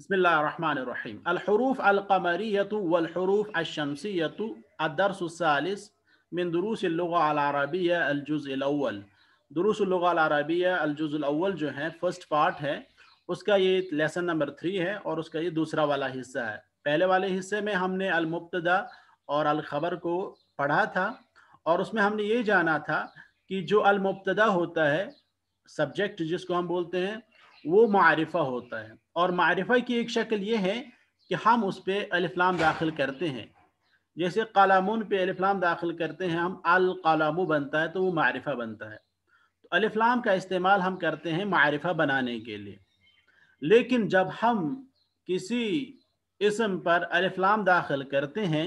बसमीम अलहरूफ अलकमरीत वलहरूफ अशमसीत अदरसालिस मिन दरूसलरबिया अलजुज़ल दरूसलरबिया अलजुज़ल first part है उसका ये लेसन नंबर थ्री है और उसका ये दूसरा वाला हिस्सा है पहले वाले हिस्से में हमने अलमुबतदा और अलखबर को पढ़ा था और उसमें हमने ये जाना था कि जो अलमुबतदा होता है सब्जेक्ट जिसको हम बोलते हैं वो मारफ़ा होता है और मारफ़ा की एक शक्ल ये है कि हम उस पर अलिफ्लाम दाखिल करते हैं जैसे कलामून पे अलिफ्लाम दाखिल करते हैं हम अल कलामू बनता है तो वो मारफ़ा बनता है तो अलिफ्लाम का इस्तेमाल हम करते हैं मारफ़ा बनाने के लिए लेकिन जब हम किसी इसम पर अलिफ्लाम दाखिल करते हैं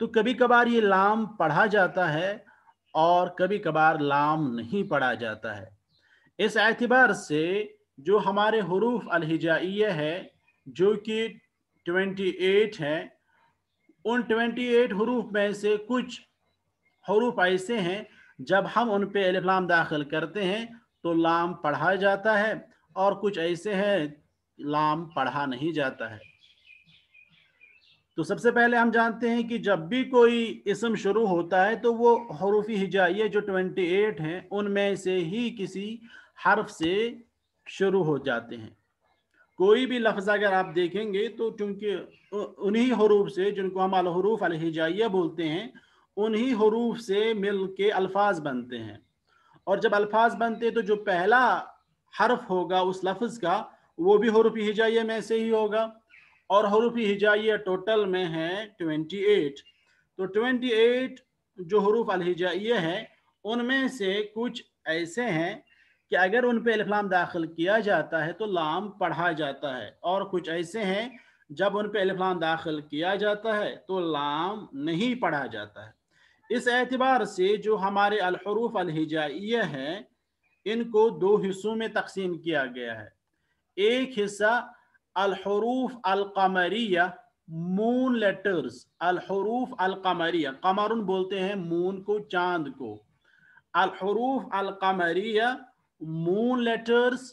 तो कभी कभार ये लाम पढ़ा जाता है और कभी कभार लाम नहीं पढ़ा जाता है इस एतबार से जो हमारे हरूफ अलहिजाइय है जो कि 28 हैं उन 28 हरूफ में से कुछ हरूफ ऐसे हैं जब हम उन पे अलफ़लाम दाखिल करते हैं तो लाम पढ़ा जाता है और कुछ ऐसे हैं लाम पढ़ा नहीं जाता है तो सबसे पहले हम जानते हैं कि जब भी कोई इसम शुरू होता है तो वो हरूफी हिजाइय जो 28 हैं उनमें से ही किसी हर्फ से शुरू हो जाते हैं कोई भी लफ्ज अगर आप देखेंगे तो चूंकि उन्हीं हरूफ से जिनको हम अलहरूफ अलहिजाइया बोलते हैं उन्हीं हरूफ से मिल के अल्फाज बनते हैं और जब अल्फाज बनते हैं तो जो पहला हर्फ होगा उस लफ्ज का वो भी हरूफ हिजाइया में से ही होगा और हरूफ हिजाइया टोटल में है ट्वेंटी एट तो ट्वेंटी एट जो हरूफ अलहिजाइया है उनमें से कुछ ऐसे हैं कि अगर उन पर अलफ़लाम दाखिल किया जाता है तो लाम पढ़ा जाता है और कुछ ऐसे हैं जब उन पर अलफ़लाम दाखिल किया जाता है तो लाम नहीं पढ़ा जाता है इस एतबार से जो हमारे अलहरूफ अलहिजाइय हैं इनको दो हिस्सों में तकसीम किया गया है एक हिस्सा अलहरूफ अलकमरिया मून लेटर्स अलहरूफ अलकमरिया कमरुन बोलते हैं मून को चांद को अलहरूफ अलकमरिया मून लेटर्स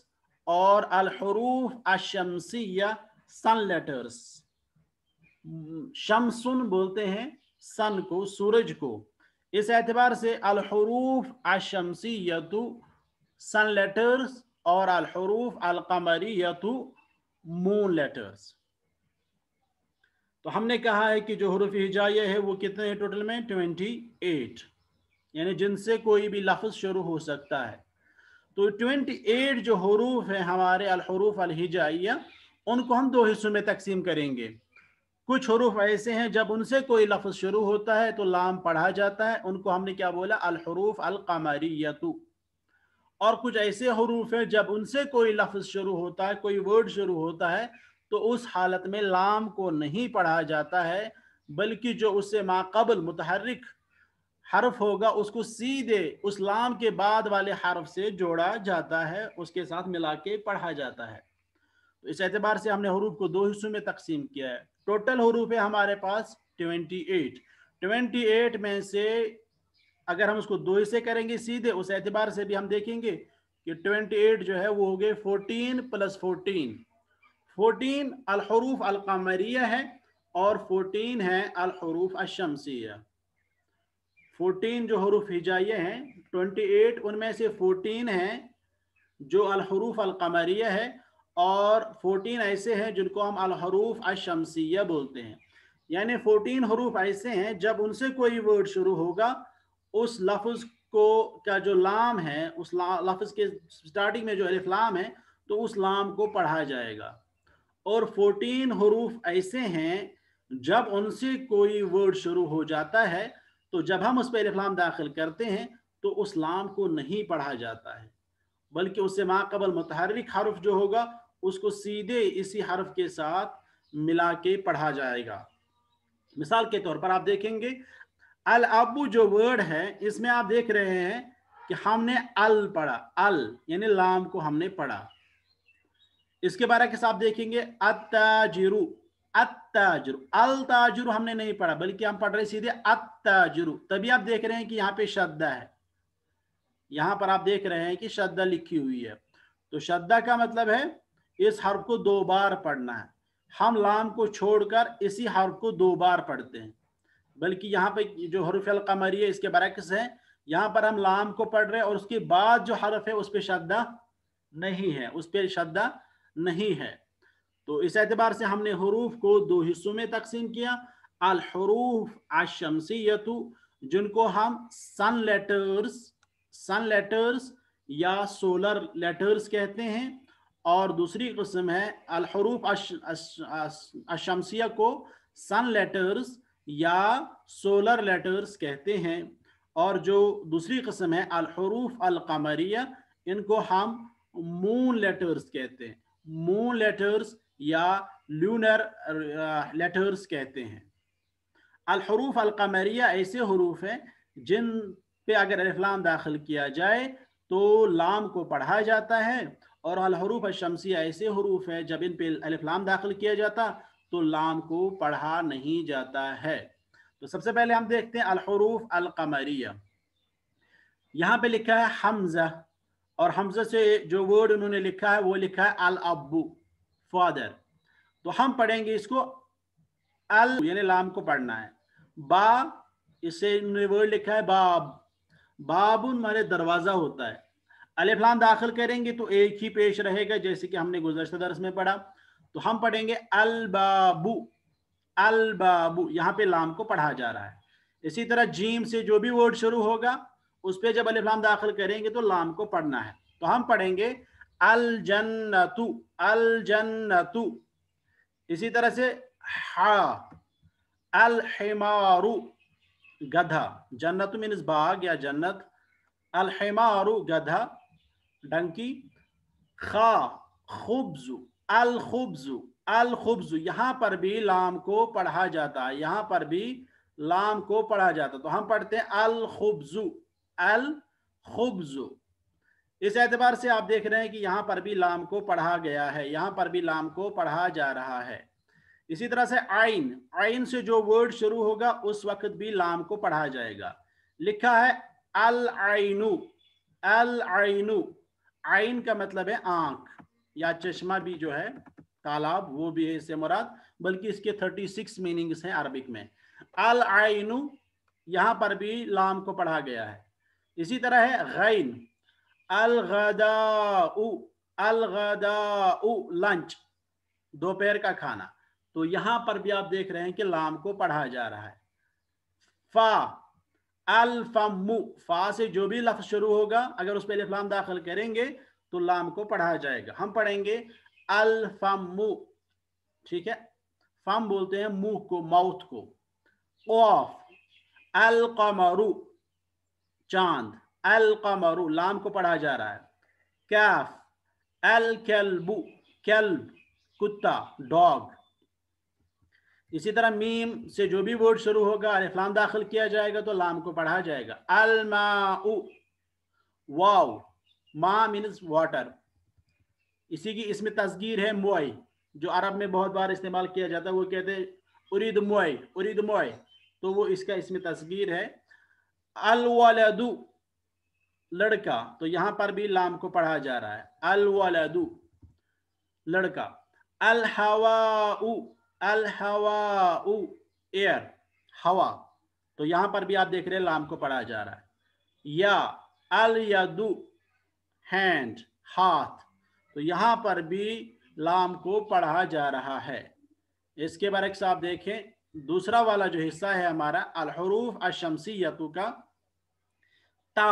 और al-huruf ash-shamsiyya sun letters शमसुन बोलते हैं सन को सूरज को इस एतबार से अलहरूफ अशमसी तो सन लेटर्स और अलहरूफ अलकमरी तो मून लेटर्स तो हमने कहा है कि जो हरूफ हिजाइय है वो कितने हैं टोटल में ट्वेंटी एट यानी जिनसे कोई भी लफ्ज़ शुरू हो सकता है तो 28 जो हरूफ हैं हमारे अलहरूफ अलहिजाइया उनको हम दो हिस्सों में तकसीम करेंगे कुछ हरूफ ऐसे हैं जब उनसे कोई लफ्ज़ शुरू होता है तो लाम पढ़ा जाता है उनको हमने क्या बोला अलहरूफ अलकमरियतु और कुछ ऐसे हरूफ हैं जब उनसे कोई लफ्ज़ शुरू होता है कोई वर्ड शुरू होता है तो उस हालत में लाम को नहीं पढ़ा जाता है बल्कि जो उससे माकबल मुतहरिक हर्फ होगा उसको सीधे उस लाम के बाद वाले हर्फ से जोड़ा जाता है उसके साथ मिला के पढ़ा जाता है तो इस एतबार से हमने हरूफ को दो हिस्सों में तकसीम किया है टोटल हरूफ है हमारे पास ट्वेंटी एट ट्वेंटी एट में से अगर हम उसको दो हिस्से करेंगे सीधे उस एतबार से भी हम देखेंगे कि ट्वेंटी एट जो है वो हो गए फोर्टीन प्लस फोर्टीन फोर्टीन अलहरूफ अलकमरिया है और फोर्टीन है अलहरूफ अशमसिया फोर्टीन जो हरूफ हिजाइय हैं ट्वेंटी एट उनमें से फोर्टीन हैं जो अलहरूफ अलकमरिया है और फोर्टीन ऐसे हैं जिनको हम अलहरूफ अशमसिया बोलते हैं यानी फोर्टीन हरूफ ऐसे हैं जब उनसे कोई वर्ड शुरू होगा उस लफ्ज़ को का जो लाम है उस लफ्ज़ के स्टार्टिंग में जो अलिफ लाम है तो उस लाम को पढ़ा जाएगा और फोर्टीन हरूफ ऐसे हैं जब उनसे कोई वर्ड शुरू हो जाता है तो जब हम उस पर अलफ़लाम दाखिल करते हैं तो उस लाम को नहीं पढ़ा जाता है बल्कि उससे माकबल मतहरिक हरफ जो होगा उसको सीधे इसी हरफ के साथ मिला के पढ़ा जाएगा मिसाल के तौर पर आप देखेंगे अल अबू जो वर्ड है इसमें आप देख रहे हैं कि हमने अल पढ़ा अल यानी लाम को हमने पढ़ा इसके बारे के साथ देखेंगे अताजिरू अत्ताजुर अलताजुर हमने नहीं पढ़ा बल्कि हम पढ़ रहे सीधे अत्ताजुर तभी आप देख रहे हैं कि यहाँ पे श्रद्धा है यहाँ पर आप देख रहे हैं कि श्रद्धा लिखी हुई है तो श्रद्धा का मतलब है इस हर्फ को दो बार पढ़ना है हम लाम को छोड़कर इसी हर्फ को दो बार पढ़ते हैं बल्कि यहाँ पे जो हरूफ कमरी है इसके बरक्स है यहाँ पर हम लाम को पढ़ रहे हैं और उसके बाद जो हरफ है उस पर श्रद्धा नहीं है उस पर श्रद्धा नहीं है तो इस एतबार से हमने हरूफ को दो हिस्सों में तकसीम किया अलहरूफ आशमसीयतु जिनको हम सन लेटर्स सन लेटर्स या सोलर लेटर्स कहते हैं और दूसरी कस्म है अलहरूफ अशमसिया को सन लेटर्स या सोलर लेटर्स कहते हैं और जो दूसरी कस्म है अलहरूफ अलकमरिया इनको हम मून लेटर्स कहते हैं मून लेटर्स या लूनर लेटर्स uh, कहते हैं अलहरूफ अलकमरिया ऐसे हरूफ हैं जिन पे अगर अरफलाम दाखिल किया जाए तो लाम को पढ़ा जाता है और अलहरूफ शमसी ऐसे हरूफ है जब इन पे अरफलाम दाखिल किया जाता तो लाम को पढ़ा नहीं जाता है तो सबसे पहले हम देखते हैं अलहरूफ अलकमरिया यहाँ पे लिखा है हमजा और हमजा से जो वर्ड उन्होंने लिखा है वो लिखा है अल अबू फादर तो हम पढ़ेंगे इसको अल यानी लाम को पढ़ना है बा इसे वर्ड लिखा है बाब बाबुन मारे दरवाजा होता है अलिफलाम दाखिल करेंगे तो एक ही पेश रहेगा जैसे कि हमने गुजशत दरस में पढ़ा तो हम पढ़ेंगे अलबाबू अलबाबू यहाँ पे लाम को पढ़ा जा रहा है इसी तरह जीम से जो भी वर्ड शुरू होगा उस पर जब अलिफलाम दाखिल करेंगे तो लाम को पढ़ना है तो हम पढ़ेंगे अल जन्नतु अल जन्नतु इसी तरह से हा अल हिमारू गधा जन्नत मीन बाग या जन्नत अल हिमारू गधा डंकी खा खुब्जु अल खुब्जु अल खुब्जु यहां पर भी लाम को पढ़ा जाता है यहां पर भी लाम को पढ़ा जाता तो हम पढ़ते हैं अल खुब्जु अल खुब्जु इस एतबार से आप देख रहे हैं कि यहाँ पर भी लाम को पढ़ा गया है यहाँ पर भी लाम को पढ़ा जा रहा है इसी तरह से आइन आइन से जो वर्ड शुरू होगा उस वक्त भी लाम को पढ़ा जाएगा लिखा है अल आइनू अल आइनू आइन का मतलब है आंख या चश्मा भी जो है तालाब वो भी है इससे मुराद बल्कि इसके 36 मीनिंग्स हैं अरबिक में अल आइनू यहाँ पर भी लाम को पढ़ा गया है इसी तरह है गैन अलगदाउ अलगदाउ लंच दोपहर का खाना तो यहां पर भी आप देख रहे हैं कि लाम को पढ़ा जा रहा है फा अलफमु फा से जो भी लफ्ज शुरू होगा अगर उस पर लाम दाखिल करेंगे तो लाम को पढ़ा जाएगा हम पढ़ेंगे अलफमु ठीक है फम बोलते हैं मुंह को माउथ को ऑफ अलकमरु चांद अल कमरु लाम को पढ़ा जा रहा है कैफ अल कैलबू कैल्ब कुत्ता डॉग इसी तरह मीम से जो भी वर्ड शुरू होगा अरे अलिफ्लाम दाखिल किया जाएगा तो लाम को पढ़ा जाएगा अल माऊ वाउ मा मीन्स वाटर इसी की इसमें तस्गीर है मोई जो अरब में बहुत बार इस्तेमाल किया जाता है वो कहते हैं उरीद मोई उरीद मोई तो वो इसका इसमें तस्गीर है अल वालदू लड़का तो यहां पर भी लाम को पढ़ा जा रहा है अल वलदु लड़का अल हवाउ अल हवाउ एयर हवा तो यहां पर भी आप देख रहे हैं लाम को पढ़ा जा रहा है या अल यदु हैंड हाथ तो यहां पर भी लाम को पढ़ा जा रहा है इसके बारे में आप देखें दूसरा वाला जो हिस्सा है हमारा अलहरूफ अशमसी यतु का ता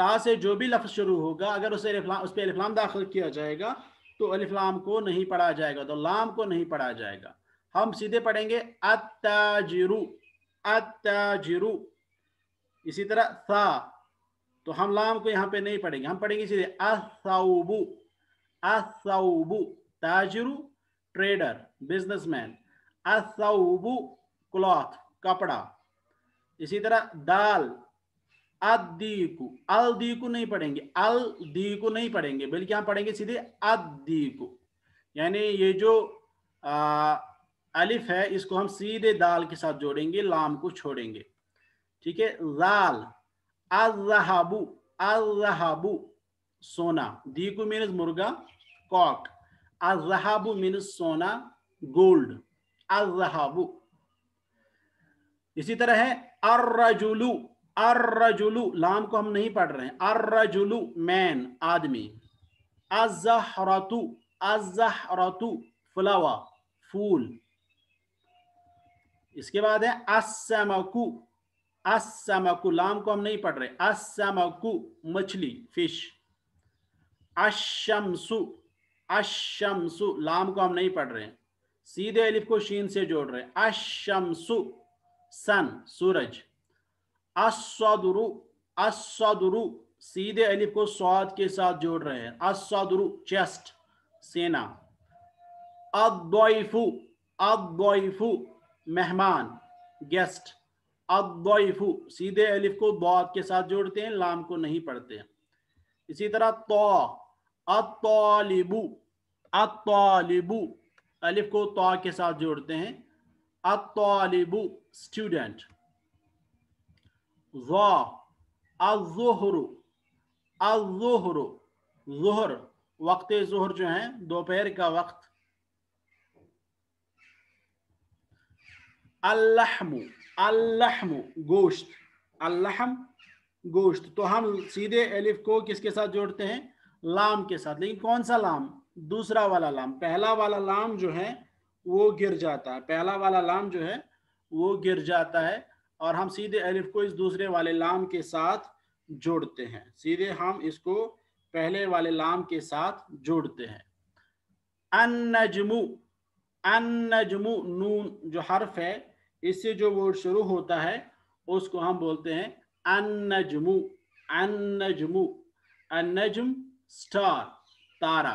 ता से जो भी लफ्ज़ शुरू होगा अगर उसे उस पर अलिफ्लाम दाखिल किया जाएगा तो अलफलाम को नहीं पढ़ा जाएगा तो लाम को नहीं पढ़ा जाएगा हम सीधे पढ़ेंगे अतरु अतरु इसी तरह सा तो हम लाम को यहाँ पे नहीं पढ़ेंगे हम पढ़ेंगे सीधे असाउबु असाउबु ताजरु ट्रेडर बिजनेसमैन असाउबु क्लॉथ कपड़ा इसी तरह दाल अदीकु अल दीकु नहीं पढ़ेंगे अल दीकु नहीं पढ़ेंगे बल्कि यहाँ पढ़ेंगे सीधे अदीकु यानी ये जो अलिफ है इसको हम सीधे दाल के साथ जोड़ेंगे लाम को छोड़ेंगे ठीक है लाल अजहाबू अजहाबू सोना दीकू मीनस मुर्गा कॉक अजहाबू मीनस सोना गोल्ड अजहाबू इसी तरह है अर्रजुलू अर्रजुलु लाम को हम नहीं पढ़ रहे हैं अर्रजुलु मैन आदमी अजहरतु अजहरतु फ्लावर फूल इसके बाद है असमकु असमकु लाम को हम नहीं पढ़ रहे असमकु मछली फिश अशमसु अशमसु लाम को हम नहीं पढ़ रहे सीधे अलिफ को शीन से जोड़ रहे अशमसु सन सूरज असदुरु असदुरु सीधे अलिफ को स्वाद के साथ जोड़ रहे हैं असदुरु चेस्ट सेना अद्वैफु अद्वैफु मेहमान गेस्ट अद्वैफु सीधे अलिफ को बौद के साथ जोड़ते हैं लाम को नहीं पढ़ते हैं इसी तरह तो अतौलिबु अतौलिबु अलिफ को तो के साथ जोड़ते हैं अतौलिबु स्टूडेंट जोहर अज़ुहरु वक्त जोहर जो है दोपहर का वक्त अल्लाहमु अल्लाहमु गोश्त अल्लाहम गोश्त तो हम सीधे एलिफ को किसके साथ जोड़ते हैं लाम के साथ लेकिन कौन सा लाम दूसरा वाला लाम पहला वाला लाम जो है वो गिर जाता है पहला वाला लाम जो है वो गिर जाता है और हम सीधे अलिफ को इस दूसरे वाले लाम के साथ जोड़ते हैं सीधे हम इसको पहले वाले लाम के साथ जोड़ते हैं अनजमु अनजमु नून जो हर्फ है इससे जो वर्ड शुरू होता है उसको हम बोलते हैं अनजमु अनजमु अनजम स्टार तारा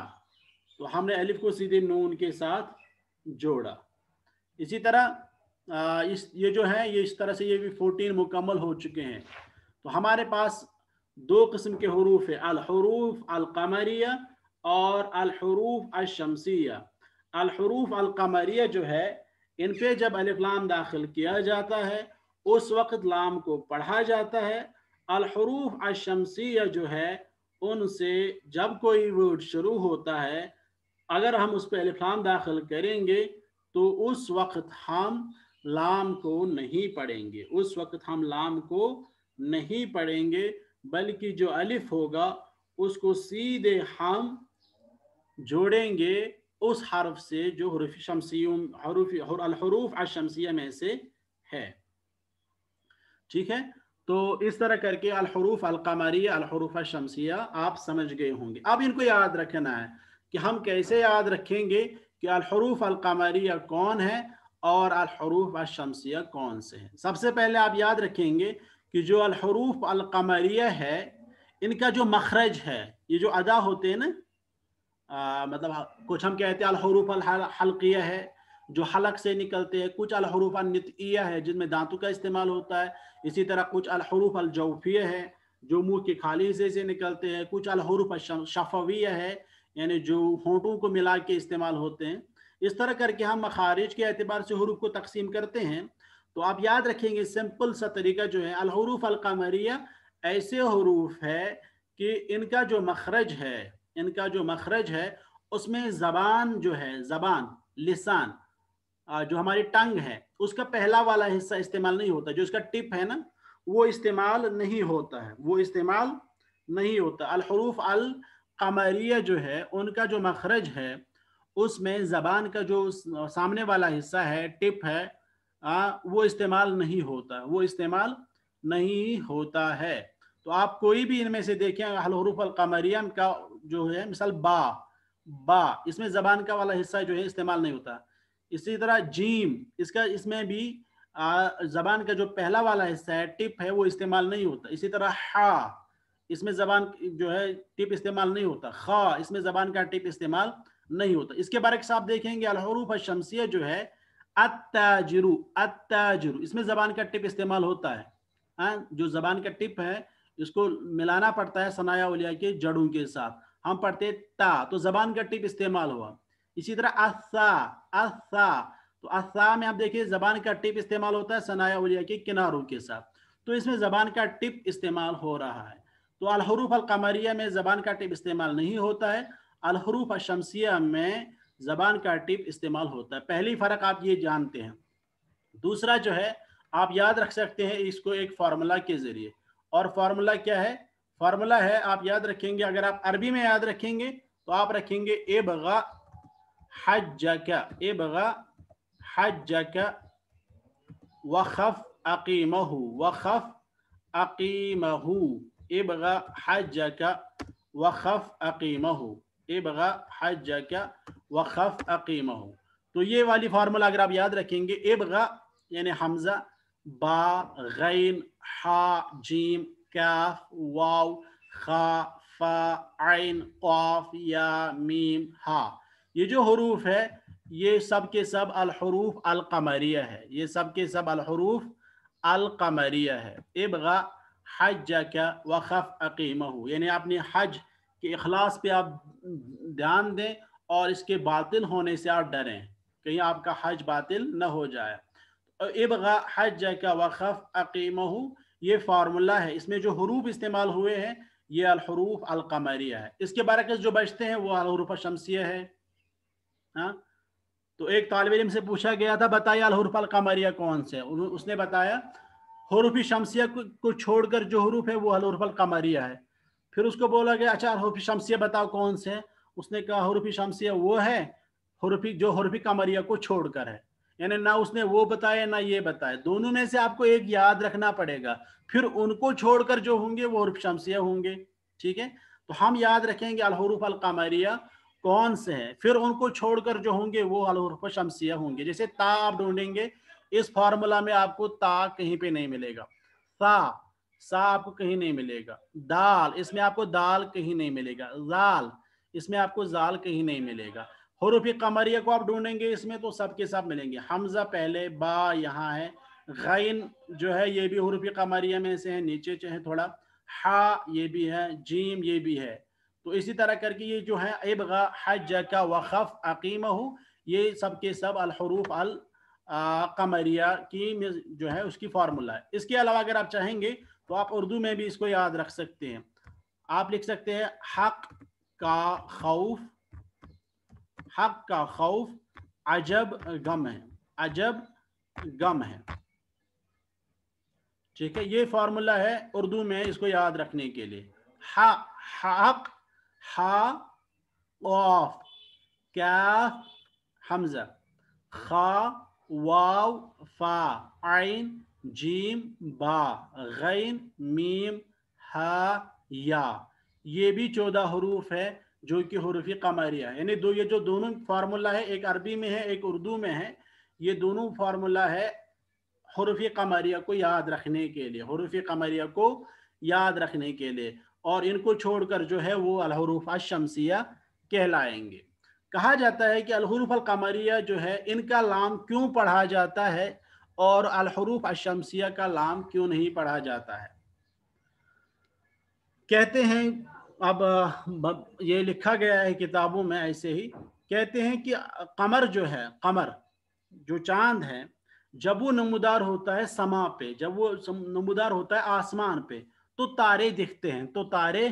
तो हमने अलिफ को सीधे नून के साथ जोड़ा इसी तरह इस ये जो है ये इस तरह से ये भी फोर्टीन मुकम्मल हो चुके हैं तो हमारे पास दो किस्म के हरूफ है अलहरूफ अलकमरिया और अलहरूफ अशमसिया अलहरूफ अलकमरिया जो है इन पे जब अलफ़लाम दाखिल किया जाता है उस वक्त लाम को पढ़ा जाता है अलहरूफ अशमसिया जो है उनसे जब कोई वर्ड शुरू होता है अगर हम उस पर अलफ़लाम दाखिल करेंगे तो उस वक्त हम लाम को नहीं पढ़ेंगे उस वक्त हम लाम को नहीं पढ़ेंगे बल्कि जो अलिफ होगा उसको सीधे हम जोड़ेंगे उस हरफ से जो हरूफ शमसीहरूफ अशमसिया में से है ठीक है तो इस तरह करके अलहरूफ अलकमरिया अलहरूफ शमसिया आप समझ गए होंगे अब इनको याद रखना है कि हम कैसे याद रखेंगे कि अलहरूफ अलकमरिया कौन है और अलहरूफ शमसिया कौन से हैं सबसे पहले आप याद रखेंगे कि जो अलहरूफ अलकमरिया है इनका जो मखरज है ये जो अदा होते हैं ना मतलब कुछ हम कहते हैं अलहरूफ हल्किया है जो हलक से निकलते हैं कुछ अलहरूफ नितिया है जिनमें दांतों का इस्तेमाल होता है इसी तरह कुछ अलहरूफ अलजौफिया है जो मुंह के खाली से, से निकलते हैं कुछ अलहरूफ शफविया है यानी जो होंठों को मिला के इस्तेमाल होते हैं इस तरह करके हम मखारिज के अतबार से हरूफ को तकसीम करते हैं तो आप याद रखेंगे सिंपल सा तरीका जो है अलहरूफ अलकमरिया ऐसे हरूफ है कि इनका जो मखरज है इनका जो मखरज है उसमें ज़बान जो है ज़बान लिसान जो हमारी टंग है उसका पहला वाला हिस्सा इस्तेमाल नहीं होता जो इसका टिप है ना वो इस्तेमाल नहीं होता है वो इस्तेमाल नहीं होता अलहरूफ अल कमरिया जो है उनका जो मखरज है उसमें ज़बान का जो सामने वाला हिस्सा है टिप है आ, वो इस्तेमाल नहीं होता वो इस्तेमाल नहीं होता है तो आप कोई भी इनमें से देखें हलहरूफ अलकमरियम का जो है मिसाल बा बा इसमें ज़बान का वाला हिस्सा जो है इस्तेमाल नहीं होता इसी तरह जीम इसका इसमें भी ज़बान का जो पहला वाला हिस्सा है टिप है वो इस्तेमाल नहीं होता इसी तरह हा इसमें ज़बान जो है टिप इस्तेमाल नहीं होता खा इसमें ज़बान का टिप इस्तेमाल नहीं होता इसके बारे में आप देखेंगे अलहरूफ शमसी जो है अत्ताजरू अत्ताजरू इसमें जबान का टिप इस्तेमाल होता है आ, हाँ, जो जबान का टिप है इसको मिलाना पड़ता है सनाया उलिया के जड़ों के साथ हम पढ़ते ता तो जबान का टिप इस्तेमाल हुआ इसी तरह असा असा तो असा में आप देखिए जबान का टिप इस्तेमाल होता है सनाया उलिया के किनारों के साथ तो इसमें जबान का टिप इस्तेमाल हो रहा है तो अलहरूफ अलकमरिया में जबान का टिप इस्तेमाल नहीं होता है अलहरूफ शमसिया में ज़बान का टिप इस्तेमाल होता है पहली फ़र्क आप ये जानते हैं दूसरा जो है आप याद रख सकते हैं इसको एक फार्मूला के ज़रिए और फार्मूला क्या है फार्मूला है आप याद रखेंगे अगर आप अरबी में याद रखेंगे तो आप रखेंगे ए बगा हज का ए बगा हज का वक़फ़ अकीम वक़फ़ अकीम ए बगा हज खफ वक़फ़ अकीम ए बगा हज क्या वक़फ़ अकीम हो तो ये वाली फार्मूला अगर आप याद रखेंगे ए बगा यानी हमज़ा बा गैन हा जीम काफ वाव खा फा आइन क़ाफ या मीम हा ये जो हरूफ है ये सब के सब अलहरूफ अलकमरिया है ये सब के सब अलहरूफ अलकमरिया है इबगा हज क्या वक़फ़ अकीम यानी आपने हज कि अखलास पे आप ध्यान दें और इसके बातिल होने से आप डरें कहीं आपका हज बातिल न हो जाए इबगा हज का वक़ अकीम ये फार्मूला है इसमें जो हरूफ इस्तेमाल हुए हैं ये अलहरूफ अलकमरिया है इसके बरकस जो बचते हैं वो अलहरूफ शमसिया है हाँ तो एक तालब इम से पूछा गया था बताइए अलहरूफ अलकमरिया कौन से उसने बताया हरूफ शमसिया को छोड़कर जो हरूफ है वो अलहरूफ अलकमरिया है फिर उसको बोला गया अच्छा हरफी शमसिया बताओ कौन से है उसने कहा हरूफी शमसिया वो है हरूफी जो हरफी कमरिया को छोड़कर है यानी ना उसने वो बताया ना ये बताया दोनों में से आपको एक याद रखना पड़ेगा फिर उनको छोड़कर जो होंगे वो हरूफ शमसिया होंगे ठीक है तो हम याद रखेंगे अलहरूफ अलकामरिया कौन से है फिर उनको छोड़कर जो होंगे वो अलहरूफ शमसिया होंगे जैसे ता आप ढूंढेंगे इस फार्मूला में आपको ता कहीं पे नहीं मिलेगा ता सा आपको कहीं नहीं मिलेगा दाल इसमें आपको दाल कहीं नहीं मिलेगा जाल इसमें आपको जाल कहीं नहीं मिलेगा हरूफी कमरिया को आप ढूंढेंगे इसमें तो सब के सब मिलेंगे हमजा पहले बा यहाँ है गैन जो है ये भी हरूफी कमरिया में से है नीचे चाहे थोड़ा हा ये भी है जीम ये भी है तो इसी तरह करके ये जो है अब हज का वक़ अकीम हो ये सब के सब अलहरूफ अल कमरिया की जो है उसकी फार्मूला है इसके अलावा अगर आप चाहेंगे तो आप उर्दू में भी इसको याद रख सकते हैं आप लिख सकते हैं हक का खौफ हक का खौफ अजब गम है अजब गम है ठीक है ये फार्मूला है उर्दू में इसको याद रखने के लिए हा हक हा ऑफ कैफ हमजा खा वाव फा आइन जीम बा गैन मीम हा या ये भी चौदह हरूफ है जो कि हरूफी कमरिया है यानी दो ये जो दोनों फार्मूला है एक अरबी में है एक उर्दू में है ये दोनों फार्मूला है हरूफी कमरिया को याद रखने के लिए हरूफी कमरिया को याद रखने के लिए और इनको छोड़कर जो है वो अलहरूफ शमसिया कहलाएंगे कहा जाता है कि अलहरूफ अलकमरिया जो है इनका लाम क्यों पढ़ा जाता है और अलहरूफ अशमसिया का लाम क्यों नहीं पढ़ा जाता है कहते हैं अब ये लिखा गया है किताबों में ऐसे ही कहते हैं कि कमर जो है कमर जो चांद है जब वो नमदार होता है समा पे जब वो नमदार होता है आसमान पे तो तारे दिखते हैं तो तारे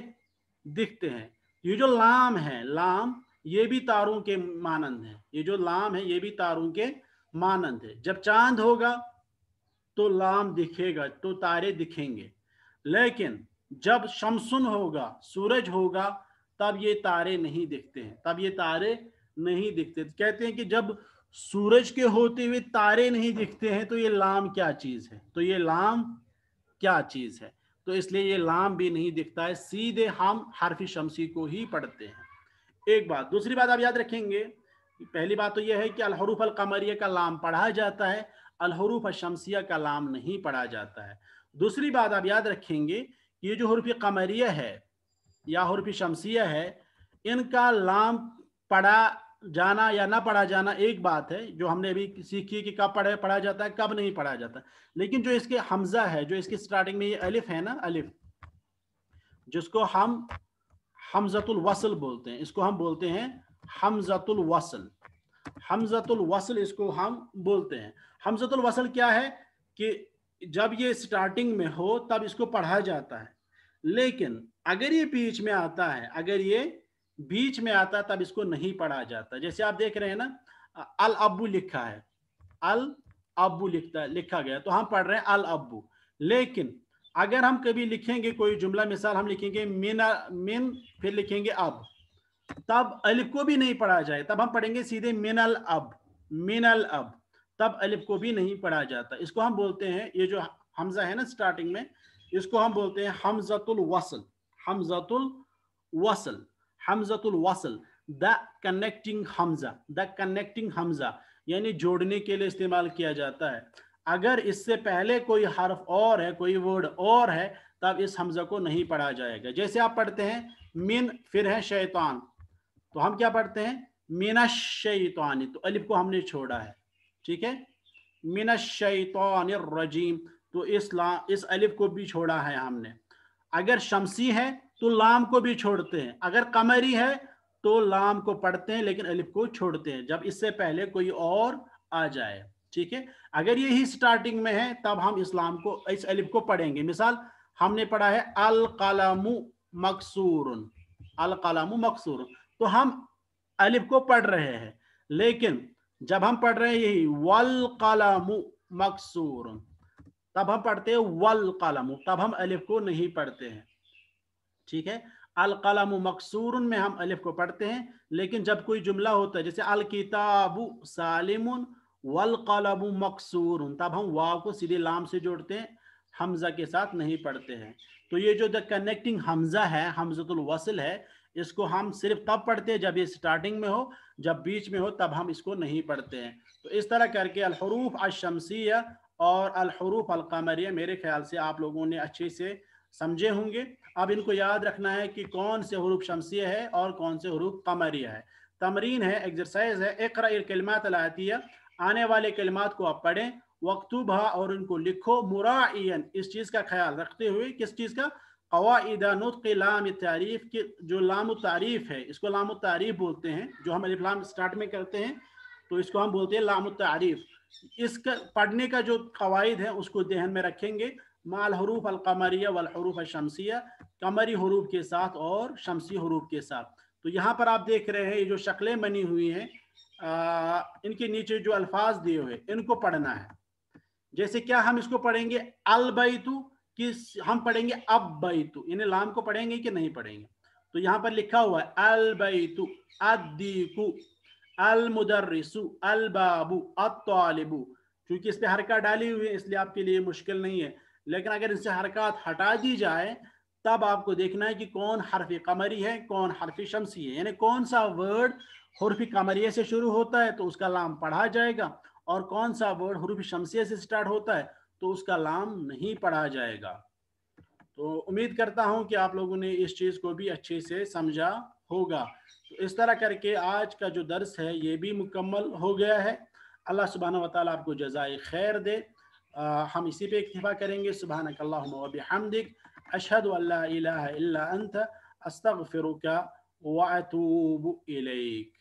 दिखते हैं ये जो लाम है लाम ये भी तारों के मानंद है ये जो लाम है ये भी तारों के मानंद है जब चांद होगा तो लाम दिखेगा तो तारे दिखेंगे लेकिन जब शमसुन होगा सूरज होगा तब ये तारे नहीं दिखते हैं तब ये तारे नहीं दिखते कहते हैं कि जब सूरज के होते हुए तारे नहीं दिखते हैं तो ये लाम क्या चीज है तो ये लाम क्या चीज है तो इसलिए ये लाम भी नहीं दिखता है सीधे हम हरफी शमसी को ही पढ़ते हैं एक बात दूसरी बात आप याद रखेंगे पहली बात तो यह है कि अलहरूफ अलकमरिया का लाम पढ़ा जाता है अलहरूफ शमसिया का लाम नहीं पढ़ा जाता है दूसरी बात आप याद रखेंगे कि ये जो हरूफ कमरिया है या हरूफ शमसिया है इनका लाम पढ़ा जाना या ना पढ़ा जाना एक बात है जो हमने अभी सीखी कि कब पढ़ा पढ़ा जाता है कब नहीं पढ़ा जाता लेकिन जो इसके हमजा है जो इसके स्टार्टिंग में ये अलिफ है ना अलिफ जिसको हम हमजतुल वसल बोलते हैं इसको हम बोलते हैं हमजतुल वसल हमजतुल वसल इसको हम बोलते हैं हमजतुल वसल क्या है कि जब ये स्टार्टिंग में हो तब इसको पढ़ा जाता है लेकिन अगर ये बीच में आता है अगर ये बीच में आता है तब इसको नहीं पढ़ा जाता जैसे आप देख रहे हैं ना अल अबू लिखा है अल अबू लिखता लिखा गया तो हम पढ़ रहे हैं अल अबू लेकिन अगर हम कभी लिखेंगे कोई जुमला मिसाल हम लिखेंगे मिन मिन फिर लिखेंगे अब तब अलिफ को भी नहीं पढ़ा जाए तब हम पढ़ेंगे सीधे मिनल अब मिनल अब तब अलिफ को भी नहीं पढ़ा जाता इसको हम बोलते हैं ये जो हमजा है ना स्टार्टिंग में इसको हम बोलते हैं हमजतुल वसल हमजतुल वसल हमजतुल वसल द कनेक्टिंग हमजा द कनेक्टिंग हमजा यानी जोड़ने के लिए इस्तेमाल किया जाता है अगर इससे पहले कोई हर्फ और है कोई वर्ड और है तब इस हमजा को नहीं पढ़ा जाएगा जैसे आप पढ़ते हैं मिन फिर है शैतान तो हम क्या पढ़ते हैं मीना शैतानी तो अलिफ को हमने छोड़ा है ठीक है मीना शैतान रजीम तो इस ला इस अलिफ को भी छोड़ा है हमने अगर शमसी है तो लाम को भी छोड़ते हैं अगर कमरी है तो लाम को पढ़ते हैं लेकिन अलिफ को छोड़ते हैं जब इससे पहले कोई और आ जाए ठीक है अगर यही स्टार्टिंग में है तब हम इस्लाम को इस अलिफ को पढ़ेंगे मिसाल हमने पढ़ा है अल कलामू मकसूर अल कलामू मकसूर तो हम अलिफ को पढ़ रहे हैं लेकिन जब हम पढ़ रहे हैं यही वल कलम मकसूर तब हम पढ़ते हैं वल कलम तब हम अलिफ को नहीं पढ़ते हैं ठीक है अल कलम मकसूर में हम अलिफ को पढ़ते हैं लेकिन जब कोई जुमला होता है जैसे अल किताब सालिम वल कलम मकसूर तब हम वाव को सीधे लाम से जोड़ते हैं हमजा के साथ नहीं पढ़ते हैं तो ये जो द कनेक्टिंग हमजा है हमजतुल वसल है इसको हम सिर्फ तब पढ़ते हैं जब ये स्टार्टिंग में हो जब बीच में हो तब हम इसको नहीं पढ़ते हैं तो इस तरह करके अलहरूफ अशमसिया और अलहरूफ अलकमरिया मेरे ख्याल से आप लोगों ने अच्छे से समझे होंगे अब इनको याद रखना है कि कौन से हरूफ शमसिया है और कौन से हरूफ कमरिया है तमरीन है एक्सरसाइज है एकलमात लातिया आने वाले कलमात को आप पढ़ें वक्तुबा और उनको लिखो मुरा इस चीज़ का ख्याल रखते हुए किस चीज़ का कवाद नुत लाम तारीफ़ के जो लाम तारीफ़ है इसको लाम तारीफ़ बोलते हैं जो हम अलिफ्लाम स्टार्ट में करते हैं तो इसको हम बोलते हैं लाम तारीफ़ इसका पढ़ने का जो कवायद है उसको देहन में रखेंगे माल हरूफ अलकमरिया वलहरूफ शमसिया कमरी हरूफ के साथ और शमसी हरूफ के साथ तो यहाँ पर आप देख रहे हैं ये जो शक्लें बनी हुई हैं इनके नीचे जो अल्फाज दिए हुए इनको पढ़ना है जैसे क्या हम इसको पढ़ेंगे अलबैतु कि हम पढ़ेंगे अब तू यानी लाम को पढ़ेंगे कि नहीं पढ़ेंगे तो यहाँ पर लिखा हुआ है अल तू अदीकू अल मुदर्रिसु अल बाबू अतालिबू क्योंकि इस पर हरकत डाली हुई है इसलिए आपके लिए मुश्किल नहीं है लेकिन अगर इनसे हरकत हटा दी जाए तब आपको देखना है कि कौन हरफ कमरी है कौन हरफ शमसी है यानी कौन सा वर्ड हरफ कमरिए से शुरू होता है तो उसका लाम पढ़ा जाएगा और कौन सा वर्ड हरूफ शमसी से स्टार्ट होता है तो उसका लाम नहीं पढ़ा जाएगा तो उम्मीद करता हूं कि आप लोगों ने इस चीज़ को भी अच्छे से समझा होगा तो इस तरह करके आज का जो दर्स है ये भी मुकम्मल हो गया है अल्लाह सुबहाना वाली आपको जजाय खैर दे आ, हम इसी पे इतफा करेंगे सुबह हमदिक अशद अंत अस्तफ़िर वातूब इलेक